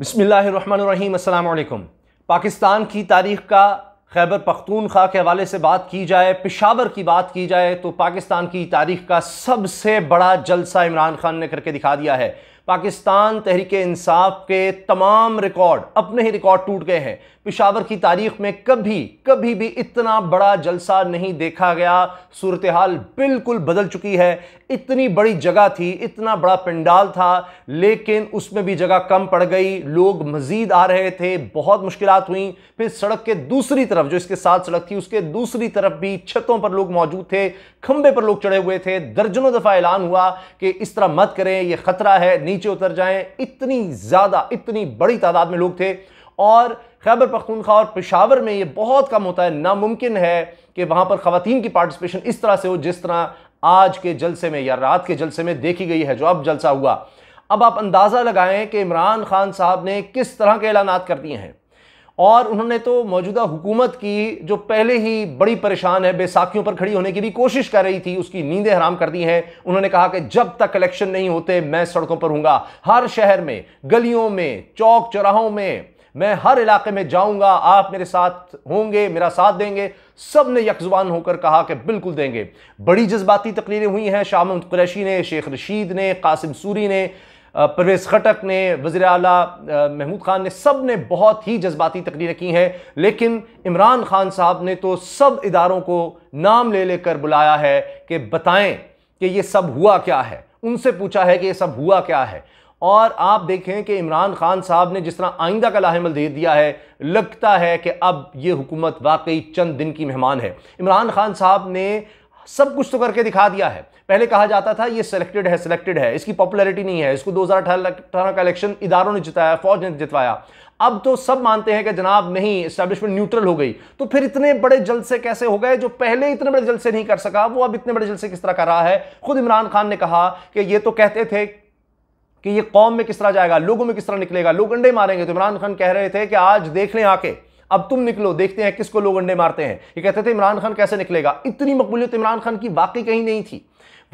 बसमीम् अल्लाम पाकिस्तान की तारीख़ का खैबर पख्तूनख्वा के हवाले से बात की जाए पेशावर की बात की जाए तो पाकिस्तान की तारीख़ का सबसे बड़ा जलसा इमरान खान ने करके दिखा दिया है पाकिस्तान तहरीक इंसाफ के तमाम रिकॉर्ड अपने ही रिकॉर्ड टूट गए हैं पिशावर की तारीख में कभी कभी भी इतना बड़ा जलसा नहीं देखा गया सूरत हाल बिल्कुल बदल चुकी है इतनी बड़ी जगह थी इतना बड़ा पंडाल था लेकिन उसमें भी जगह कम पड़ गई लोग मजीद आ रहे थे बहुत मुश्किल हुई फिर सड़क के दूसरी तरफ जो इसके साथ सड़क थी उसके दूसरी तरफ भी छतों पर लोग मौजूद थे खंबे पर लोग चढ़े हुए थे दर्जनों दफ़ा ऐलान हुआ कि इस तरह मत करें यह खतरा है नीचे नीचे उतर जाएं इतनी ज़्यादा इतनी बड़ी तादाद में लोग थे और खैबर पख्तूनख्वा और पेशावर में ये बहुत कम होता है नामुमकिन है कि वहाँ पर ख़वान की पार्टिसिपेशन इस तरह से हो जिस तरह आज के जलसे में या रात के जलसे में देखी गई है जो अब जलसा हुआ अब आप अंदाज़ा लगाएं कि इमरान खान साहब ने किस तरह के ऐलान कर दिए हैं और उन्होंने तो मौजूदा हुकूमत की जो पहले ही बड़ी परेशान है बेसाखियों पर खड़ी होने की भी कोशिश कर रही थी उसकी नींदें हराम कर दी हैं उन्होंने कहा कि जब तक इलेक्शन नहीं होते मैं सड़कों पर हूँगा हर शहर में गलियों में चौक चौराहों में मैं हर इलाके में जाऊंगा आप मेरे साथ होंगे मेरा साथ देंगे सब ने यकजबान होकर कहा कि बिल्कुल देंगे बड़ी जज्बाती तकरीरें हुई हैं शाम कुरैशी ने शेख रशीद ने कासिम सूरी ने परवेज़ खटक ने वज़ी अल महमूद ख़ान ने सब ने बहुत ही जज्बाती तकरीरें की हैं लेकिन इमरान ख़ान साहब ने तो सब इदारों को नाम ले लेकर बुलाया है कि बताएं कि ये सब हुआ क्या है उनसे पूछा है कि ये सब हुआ क्या है और आप देखें कि इमरान खान साहब ने जिस तरह आइंदा का लाहमल दे दिया है लगता है कि अब ये हुकूमत वाकई चंद दिन की मेहमान है इमरान खान साहब ने सब कुछ तो करके दिखा दिया है पहले कहा जाता था ये सिलेक्टेड है सिलेक्टेड है इसकी पॉपुलैरिटी नहीं है इसको 2018 का इलेक्शन इदारों ने जिताया फौज ने जितवाया अब तो सब मानते हैं कि जनाब नहीं स्टैब्लिशमेंट न्यूट्रल हो गई तो फिर इतने बड़े जलसे कैसे हो गए जो पहले इतने बड़े जलसे नहीं कर सका वो अब इतने बड़े जलसे किस तरह कर रहा है खुद इमरान खान ने कहा कि ये तो कहते थे कि ये कौम में किस तरह जाएगा लोगों में किस तरह निकलेगा लोग अंडे मारेंगे तो इमरान खान कह रहे थे कि आज देख लें आके अब तुम निकलो देखते हैं किसको लोग अंडे मारते हैं ये कहते थे इमरान खान कैसे निकलेगा इतनी मकबूलियत इमरान खान की वाकई कहीं नहीं थी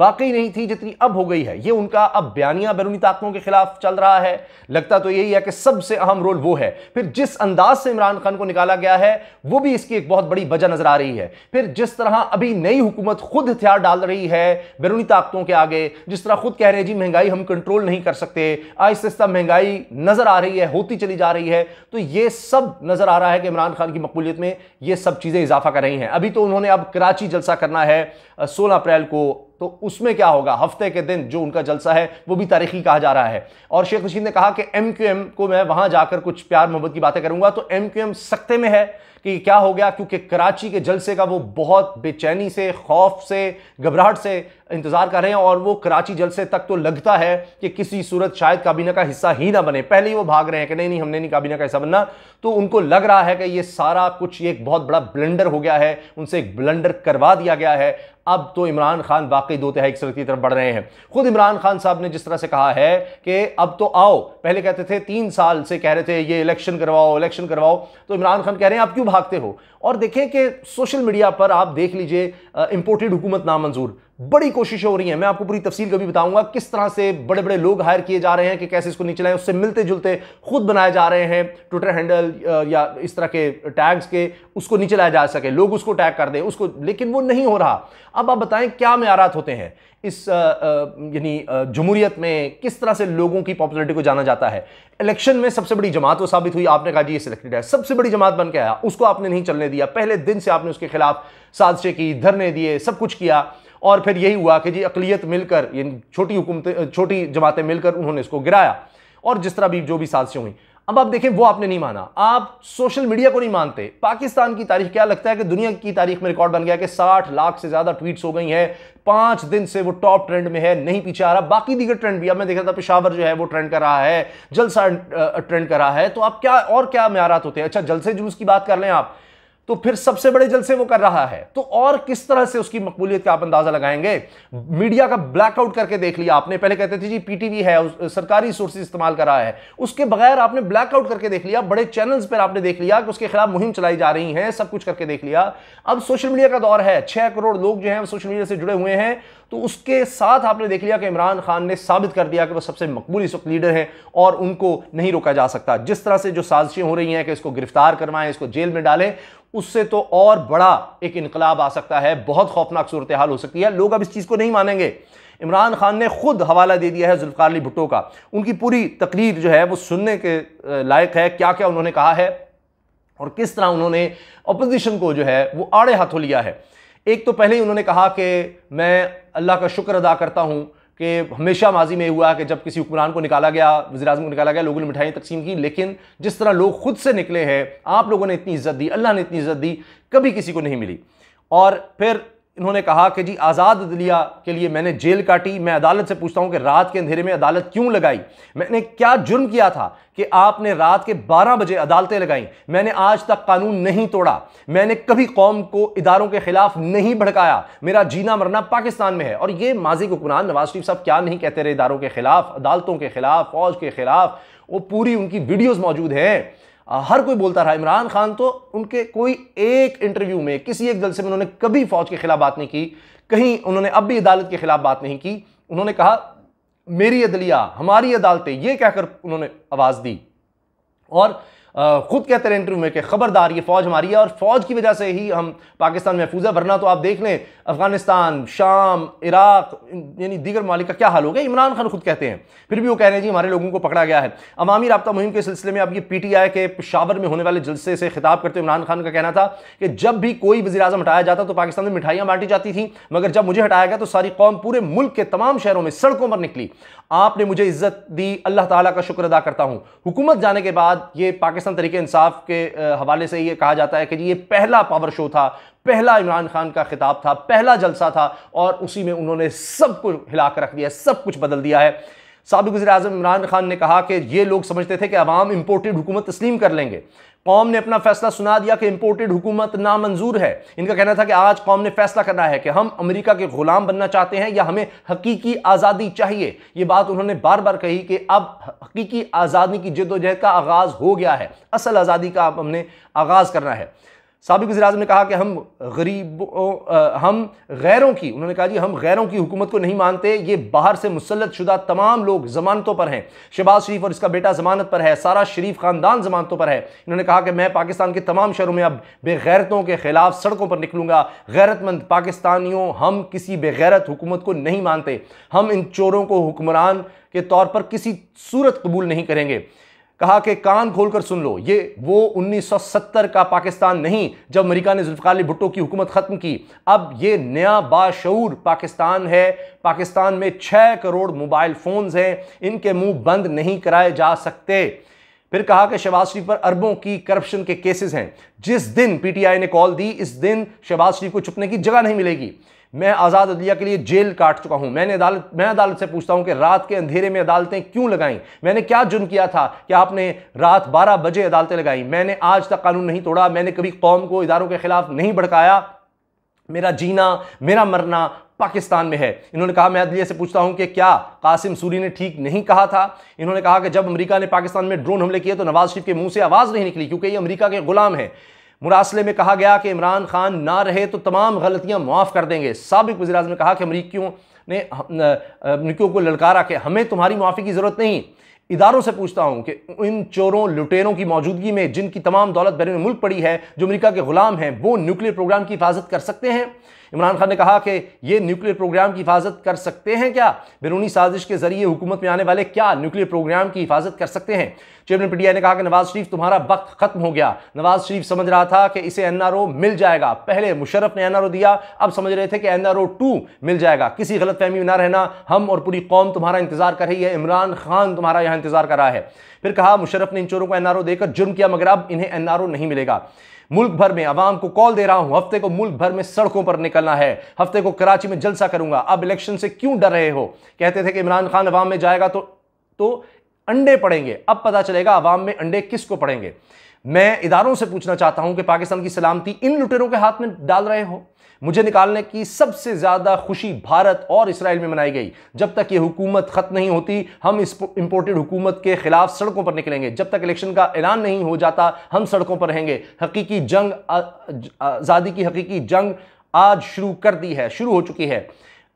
वाकई नहीं थी जितनी अब हो गई है ये उनका अब बयानिया बैरूनी ताकतों के खिलाफ चल रहा है लगता तो यही है कि सबसे अहम रोल वो है फिर जिस अंदाज से इमरान खान को निकाला गया है वो भी इसकी एक बहुत बड़ी वजह नजर आ रही है फिर जिस तरह अभी नई हुकूमत खुद हथियार डाल रही है बैरूनी ताकतों के आगे जिस तरह खुद कह रहे हैं जी महंगाई हम कंट्रोल नहीं कर सकते आहिस्ता आहिस्ता महंगाई नजर आ रही है होती चली जा रही है तो ये सब नजर आ रहा है कि इमरान खान की मकबूलियत में ये सब चीजें इजाफा कर रही हैं अभी तो उन्होंने अब कराची जलसा करना है सोलह अप्रैल को तो उसमें क्या होगा हफ्ते के दिन जो उनका जलसा है वो भी तारीखी कहा जा रहा है और शेख रशीद ने कहा कि एम को मैं वहां जाकर कुछ प्यार मोहब्बत की बातें करूंगा तो एम सख्ते में है कि क्या हो गया क्योंकि कराची के जलसे का वो बहुत बेचैनी से खौफ से घबराहट से इंतजार कर रहे हैं और वो कराची जलसे तक तो लगता है कि किसी सूरत शायद काबीना का हिस्सा ही ना बने पहले ही वो भाग रहे हैं कि नहीं नहीं हमने नहीं काबीना का हिस्सा बनना तो उनको लग रहा है कि ये सारा कुछ ये एक बहुत बड़ा ब्लेंडर हो गया है उनसे एक ब्लेंडर करवा दिया गया है अब तो इमरान खान वाकई दो तिहाई सड़क की तरफ बढ़ रहे हैं खुद इमरान खान साहब ने जिस तरह से कहा है कि अब तो आओ पहले कहते थे तीन साल से कह रहे थे ये इलेक्शन करवाओ इलेक्शन करवाओ तो इमरान खान कह रहे हैं आप क्यों क्यों भागते हो और देखें कि सोशल मीडिया पर आप देख लीजिए इंपोर्टेड हुकूमत नामंजूर बड़ी कोशिश हो रही है मैं आपको पूरी तफसील कभी बताऊंगा किस तरह से बड़े बड़े लोग हायर किए जा रहे हैं कि कैसे इसको नीचे लाएं उससे मिलते जुलते खुद बनाए जा रहे हैं ट्विटर हैंडल या इस तरह के टैग्स के उसको नीचे लाया जा सके लोग उसको टैग कर दें उसको लेकिन वो नहीं हो रहा अब आप बताएं क्या मैारात होते हैं इस यानी जमहूरियत में किस तरह से लोगों की पॉपुलरिटी को जाना जाता है इलेक्शन में सबसे बड़ी जमात वो साबित हुई आपने कहा जी ये सिलेक्टेड है सबसे बड़ी जमात बन के आया उसको आपने नहीं चलने दिया पहले दिन से आपने उसके खिलाफ साजिशें की धरने दिए सब कुछ किया और फिर यही हुआ कि जी अकलीत मिलकर छोटी हुकूमतें छोटी जमातें मिलकर उन्होंने इसको गिराया और जिस तरह भी जो भी साजिशें हुई अब आप देखें वो आपने नहीं माना आप सोशल मीडिया को नहीं मानते पाकिस्तान की तारीख क्या लगता है कि दुनिया की तारीख में रिकॉर्ड बन गया कि 60 लाख से ज्यादा ट्वीट्स हो गई हैं पांच दिन से वो टॉप ट्रेंड में है नहीं पीछे आ रहा बाकी दीगर ट्रेंड भी अब मैं देख रहा था पिशावर जो है वो ट्रेंड कर रहा है जलसा ट्रेंड कर रहा है तो आप क्या और क्या म्यारात होते हैं अच्छा जलसे जुलूस की बात कर लें आप तो फिर सबसे बड़े जलसे वो कर रहा है तो और किस तरह से उसकी मकबूलियत का आप अंदाजा लगाएंगे मीडिया का ब्लैकआउट करके देख लिया आपने पहले कहते थे जी पीटीवी है उस, सरकारी सोर्सेज इस्तेमाल कर रहा है उसके बगैर आपने ब्लैकआउट करके देख लिया बड़े चैनल्स पर आपने देख लिया कि उसके खिलाफ मुहिम चलाई जा रही है सब कुछ करके देख लिया अब सोशल मीडिया का दौर है छह करोड़ लोग जो है सोशल मीडिया से जुड़े हुए हैं तो उसके साथ आपने देख लिया कि इमरान खान ने साबित कर दिया कि वो सबसे मकबूल इस वक्त लीडर हैं और उनको नहीं रोका जा सकता जिस तरह से जो साजिशें हो रही हैं कि इसको गिरफ्तार करवाएं इसको जेल में डालें उससे तो और बड़ा एक इनकलाब आ सकता है बहुत खौफनाक सूरत हाल हो सकती है लोग अब इस चीज़ को नहीं मानेंगे इमरान खान ने खुद हवाला दे दिया है जुल्फ़ार अली भुट्टो का उनकी पूरी तकरीर जो है वो सुनने के लायक है क्या क्या उन्होंने कहा है और किस तरह उन्होंने अपोजिशन को जो है वो आड़े हाथों लिया है एक तो पहले ही उन्होंने कहा कि मैं अल्लाह का शुक्र अदा करता हूँ कि हमेशा माजी में हुआ कि जब किसी हुक्मरान को निकाला गया वजी को निकाला गया लोगों ने मिठाइयाँ तकसीम की लेकिन जिस तरह लोग खुद से निकले हैं आप लोगों ने इतनी इज्जत दी अल्लाह ने इतनी इज्जत दी कभी किसी को नहीं मिली और फिर इन्होंने कहा कि जी आज़ाद अदलिया के लिए मैंने जेल काटी मैं अदालत से पूछता हूं कि रात के अंधेरे में अदालत क्यों लगाई मैंने क्या जुर्म किया था कि आपने रात के 12 बजे अदालतें लगाई मैंने आज तक कानून नहीं तोड़ा मैंने कभी कौम को इदारों के खिलाफ नहीं भड़काया मेरा जीना मरना पाकिस्तान में है और ये माजी हुकुमरान नवाज शरीफ साहब क्या नहीं कहते रहे इदारों के खिलाफ अदालतों के खिलाफ फौज के खिलाफ वो पूरी उनकी वीडियोज़ मौजूद हैं हर कोई बोलता रहा इमरान खान तो उनके कोई एक इंटरव्यू में किसी एक जलसे में उन्होंने कभी फौज के खिलाफ बात नहीं की कहीं उन्होंने अब भी अदालत के खिलाफ बात नहीं की उन्होंने कहा मेरी अदलिया हमारी अदालतें ये कहकर उन्होंने आवाज़ दी और ख़ुद कहते रहे इंटरव्यू में कि ख़बरदार ये फ़ौज हमारी है और फ़ौज की वजह से ही हम पाकिस्तान महफूज है वरना तो आप देख लें अफगानिस्तान शाम इराक यानी दीगर ममालिक का क्या हाल हो गया इमरान खान खुद कहते हैं फिर भी वो कह रहे हैं जी हमारे लोगों को पकड़ा गया है अवामी रबता मुहिम के सिलसिले में अब ये पी टी आई के पिशावर में होने वाले जलसे से खिताब करते हुए इमरान खान का कहना था कि जब भी कोई वजी अजम हटाया जाता तो पाकिस्तान में मिठाइयाँ बांटी जाती थी मगर जब मुझे हटाया गया तो सारी कौम पूरे मुल्क के तमाम शहरों में सड़कों पर निकली आपने मुझे इज्जत दी अल्लाह ताला का शुक्र अदा करता हूँ हुकूमत जाने के बाद ये पाकिस्तान पाकिस्तान तरीके इंसाफ के हवाले से ये कहा जाता है कि जी ये पहला पावर शो था पहला इमरान खान का खिताब था पहला जलसा था और उसी में उन्होंने सब कुछ हिला कर रख दिया सब कुछ बदल दिया है सबक वजी अजम इमरान खान ने कहा कि ये लोग समझते थे कि अवाम इम्पोर्टेड हुकूमत तस्लीम कर लेंगे कौम ने अपना फैसला सुना दिया कि इम्पोर्टेड हुकूमत नामंजूर है इनका कहना था कि आज कौम ने फैसला करना है कि हम अमेरिका के गुलाम बनना चाहते हैं या हमें हकीकी आज़ादी चाहिए ये बात उन्होंने बार बार कही कि अब हकीकी आज़ादी की जदोजहद का आगाज़ हो गया है असल आज़ादी का अब हमने आगाज़ करना है सबक वजी अजम ने कहा कि हम गरीबों हम गैरों की उन्होंने कहा जी हम गैरों की हुकूमत को नहीं मानते ये बाहर से मुसलत शुदा तमाम लोग जमानतों पर हैं शहबाज शरीफ और इसका बेटा जमानत पर है सारा शरीफ खानदान जमानतों पर है इन्होंने कहा कि मैं पाकिस्तान के तमाम शहरों में अब बेगैरतों के खिलाफ सड़कों पर निकलूंगा गैरतमंद पाकिस्तानियों हम किसी बेगैरत हुकूमत को नहीं मानते हम इन चोरों को हुक्मरान के तौर पर किसी सूरत कबूल नहीं करेंगे कहा कि कान खोलकर सुन लो ये वो 1970 का पाकिस्तान नहीं जब अमेरिका ने जुल्फ़ार भुट्टो की हुकूमत ख़त्म की अब ये नया बाशूर पाकिस्तान है पाकिस्तान में छः करोड़ मोबाइल फ़ोन्स हैं इनके मुंह बंद नहीं कराए जा सकते फिर कहा कि शहबाज शरीफ पर अरबों की करप्शन के केसेस हैं जिस दिन पीटीआई ने कॉल दी इस दिन शहबाज शरीफ को छुपने की जगह नहीं मिलेगी मैं आज़ाद अदलिया के लिए जेल काट चुका हूं मैंने अदालत मैं अदालत से पूछता हूं कि रात के अंधेरे में अदालतें क्यों लगाई मैंने क्या जुर्म किया था कि आपने रात 12 बजे अदालतें लगाई मैंने आज तक कानून नहीं तोड़ा मैंने कभी कौम को इदारों के खिलाफ नहीं भड़काया मेरा जीना मेरा मरना पाकिस्तान में है इन्होंने कहा मैं अदलिया से पूछता हूं कि क्या कासिम सूरी ने ठीक नहीं कहा था इन्होंने कहा कि जब अमेरिका ने पाकिस्तान में ड्रोन हमले किए तो नवाज शरीफ के मुंह से आवाज़ नहीं निकली क्योंकि ये अमेरिका के गुलाम हैं मुरासले में कहा गया कि इमरान खान ना रहे तो तमाम गलतियां मुआफ़ कर देंगे सबक वजी अजम ने कहा कि अमरीकियों ने अमरीकियों को ललकारा कि हमें तुम्हारी मुआफ़ी की ज़रूरत नहीं इदारों से पूछता हूँ कि इन चोरों लुटेरों की मौजूदगी में जिनकी तमाम दौलत बैरून मुल्क पड़ी है जो अमरीका के गुलाम हैं वो न्यूक्लियर प्रोग्राम की हिफाजत कर सकते हैं इमरान खान ने कहा कि ये न्यूक्लियर प्रोग्राम की हिफाजत कर सकते हैं क्या बिरूनी साजिश के जरिए हुकूमत में आने वाले क्या न्यूक्लियर प्रोग्राम की हिफाजत कर सकते हैं चेयरमैन पीटीआई ने कहा कि नवाज शरीफ तुम्हारा वक्त खत्म हो गया नवाज शरीफ समझ रहा था कि इसे एनआरओ मिल जाएगा पहले मुशरफ ने एनआरओ दिया अब समझ रहे थे कि एनआरओ टू मिल जाएगा किसी गलत फहमी में ना रहना हम और पूरी कौम तुम्हारा इंतजार कर रही है इमरान खान तुम्हारा यहाँ इंतजार कर रहा है फिर कहा मुशरफ ने इन चोरों को एनआरओ देकर जुर्म किया मगर अब इन्हें एनआरओ नहीं मिलेगा मुल्क भर में आवाम को कॉल दे रहा हूं हफ्ते को मुल्क भर में सड़कों पर निकलना है हफ्ते को कराची में जलसा करूंगा अब इलेक्शन से क्यों डर रहे हो कहते थे कि इमरान खान अवाम में जाएगा तो तो अंडे पड़ेंगे अब पता चलेगा अवाम में अंडे किसको पड़ेंगे मैं इदारों से पूछना चाहता हूं कि पाकिस्तान की सलामती इन लुटेरों के हाथ में डाल रहे हो मुझे निकालने की सबसे ज़्यादा खुशी भारत और इसराइल में मनाई गई जब तक ये हुकूमत ख़त्म नहीं होती हम इस इंपोर्टेड हुकूमत के खिलाफ सड़कों पर निकलेंगे जब तक इलेक्शन का ऐलान नहीं हो जाता हम सड़कों पर रहेंगे हकीकी जंग आज़ादी की हकीकी जंग आज शुरू कर दी है शुरू हो चुकी है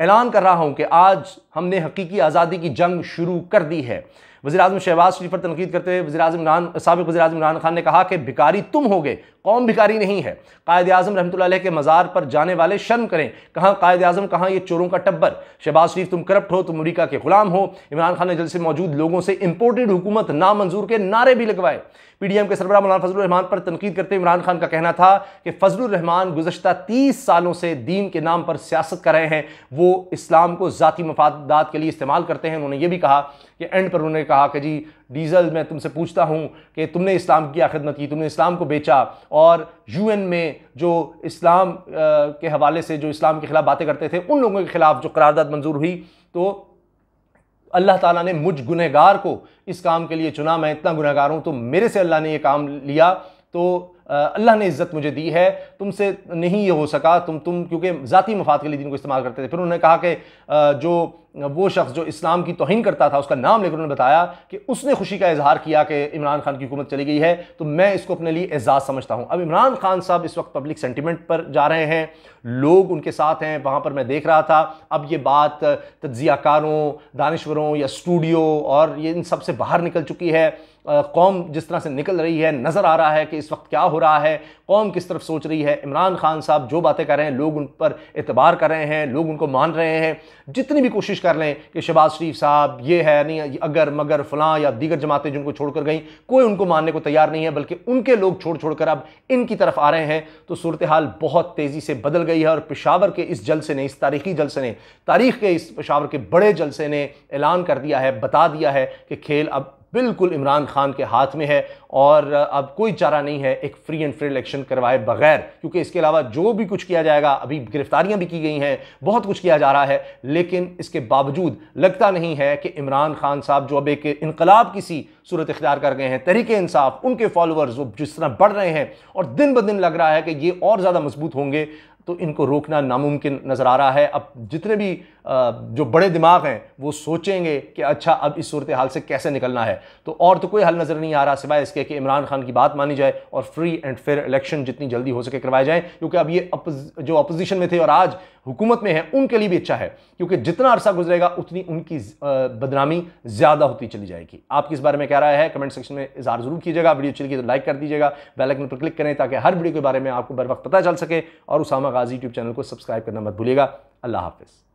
ऐलान कर रहा हूं कि आज हमने हकीकी आज़ादी की जंग शुरू कर दी है वजी अजम शहबाज शरीफ पर तनकीद करते हुए वजी अजम इमरान सबक वजी अजम इमरान खान ने कहा कि भिकारी तुम हो गए कौम भिकारी नहीं है कायद अजम रहमत के मज़ार पर जाने वाले शर्म करें कहाँ कायद अजम कहाँ ये चोरों का टब्बर शहबाज शरीफ तुम करप्ट हो तुम अमरीका के गुलाम हो इमरान खान ने जलसे मौजूद लोगों से इम्पोर्टेड हुकूमत नामंजूर के नारे भी लगवाए पी डी एम के सरबरा मौलाना फजलरहमान पर तनकीद करते हुए इमरान खान का कहना था कि फजलरहमान गुजशत तीस सालों से दीन के नाम पर सियासत कर रहे हैं वो इस्लाम को ज़ाती मफादात के लिए इस्तेमाल करते हैं उन्होंने ये भी कहा कि एंड पर उन्होंने कहा कि जी डीजल मैं तुमसे पूछता हूँ कि तुमने इस्लाम की क्या खदमत की तुमने इस्लाम को बेचा और यूएन में जो इस्लाम के हवाले से जो इस्लाम के ख़िलाफ़ बातें करते थे उन लोगों के ख़िलाफ़ जो करारदाद मंजूर हुई तो अल्लाह ताला ने मुझ गुनहगार को इस काम के लिए चुना मैं इतना गुनहगार हूँ तो मेरे से अल्लाह ने ये काम लिया तो अल्लाह ने इज़्ज़त मुझे दी है तुमसे नहीं ये हो सका तुम तुम क्योंकि ज़ाती मफाद के लिए दिन को इस्तेमाल करते थे फिर उन्होंने कहा कि जो वो शख्स जो इस्लाम की तोहन करता था उसका नाम लेकर उन्होंने बताया कि उसने खुशी का इजहार किया कि इमरान खान की हुकूमत चली गई है तो मैं इसको अपने लिए एजाज़ समझता हूँ अब इमरान खान साहब इस वक्त पब्लिक सेंटिमेंट पर जा रहे हैं लोग उनके साथ हैं वहाँ पर मैं देख रहा था अब ये बात तजियाकारों दानश्वरों या स्टूडियो और ये इन सब से बाहर निकल चुकी है कौम जिस तरह से निकल रही है नज़र आ रहा है कि इस वक्त क्या हो रहा है कौम किस तरफ सोच रही है इमरान खान साहब जो बातें कर रहे हैं लोग उन पर एतबार कर रहे हैं लोग उनको मान रहे हैं जितनी भी कोशिश कर लें कि शहबाज शरीफ साहब ये है नहीं अगर मगर फलां या दीगर जमातें जिनको छोड़कर गई कोई उनको मानने को तैयार नहीं है बल्कि उनके लोग छोड़ छोड़कर अब इनकी तरफ आ रहे हैं तो सूरत हाल बहुत तेज़ी से बदल गई है और पेशावर के इस जलसे ने इस तारीखी जलसे ने तारीख के इस पेशावर के बड़े जलसे ने ऐलान कर दिया है बता दिया है कि खेल अब बिल्कुल इमरान खान के हाथ में है और अब कोई चारा नहीं है एक फ्री एंड फ्री इलेक्शन करवाए बगैर क्योंकि इसके अलावा जो भी कुछ किया जाएगा अभी गिरफ्तारियां भी की गई हैं बहुत कुछ किया जा रहा है लेकिन इसके बावजूद लगता नहीं है कि इमरान खान साहब जो अब एक इनकलाब किसी सूरत इख्तियार कर गए हैं तरीके इंसाफ उनके फॉलोअर्स वो जिस तरह बढ़ रहे हैं और दिन ब दिन लग रहा है कि ये और ज़्यादा मजबूत होंगे तो इनको रोकना नामुमकिन नज़र आ रहा है अब जितने भी जो बड़े दिमाग हैं वो सोचेंगे कि अच्छा अब इस सूरत हाल से कैसे निकलना है तो और तो कोई हल नज़र नहीं आ रहा सिवाय इसके कि इमरान खान की बात मानी जाए और फ्री एंड फेयर इलेक्शन जितनी जल्दी हो सके करवाए जाएँ क्योंकि अब ये अप, जो अपोजिशन में थे और आज हुकूमत में है उनके लिए भी अच्छा है क्योंकि जितना अरसा गुजरेगा उतनी उनकी बदनामी ज़्यादा होती चली जाएगी आप किस बारे में कह रहा है कमेंट सेक्शन में इजहार जरूर कीजिएगा वीडियो अच्छी लगी तो लाइक कर दीजिएगा बेलाइकन पर क्लिक करें ताकि हर वीडियो के बारे में आपको बर वक्त पता चल सके और उसामा गाजी यूट्यूब चैनल को सब्सक्राइब करना मत भूलिएगा अल्लाह हाफिज़